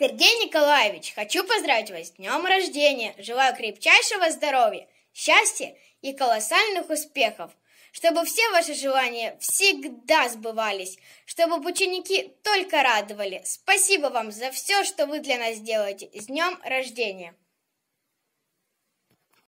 Сергей Николаевич, хочу поздравить вас с днем рождения. Желаю крепчайшего здоровья, счастья и колоссальных успехов. Чтобы все ваши желания всегда сбывались, чтобы ученики только радовали. Спасибо вам за все, что вы для нас делаете. С днем рождения!